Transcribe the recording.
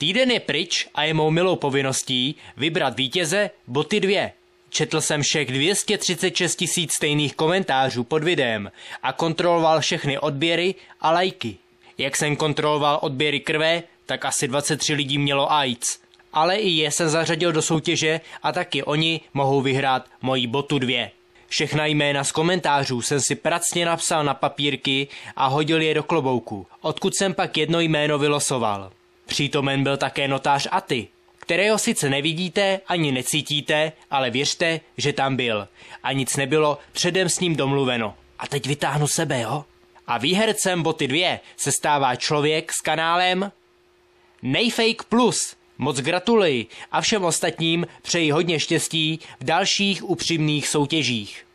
Týden je pryč a je mou milou povinností vybrat vítěze boty dvě. Četl jsem všech 236 tisíc stejných komentářů pod videem a kontroloval všechny odběry a lajky. Jak jsem kontroloval odběry krve, tak asi 23 lidí mělo AIDS. Ale i je jsem zařadil do soutěže a taky oni mohou vyhrát moji botu dvě. Všechna jména z komentářů jsem si pracně napsal na papírky a hodil je do klobouku, odkud jsem pak jedno jméno vylosoval. Přítomen byl také notář Aty, kterého sice nevidíte ani necítíte, ale věřte, že tam byl. A nic nebylo předem s ním domluveno. A teď vytáhnu sebe, jo? A výhercem boty dvě se stává člověk s kanálem Nejfake Plus. Moc gratuluji a všem ostatním přeji hodně štěstí v dalších upřímných soutěžích.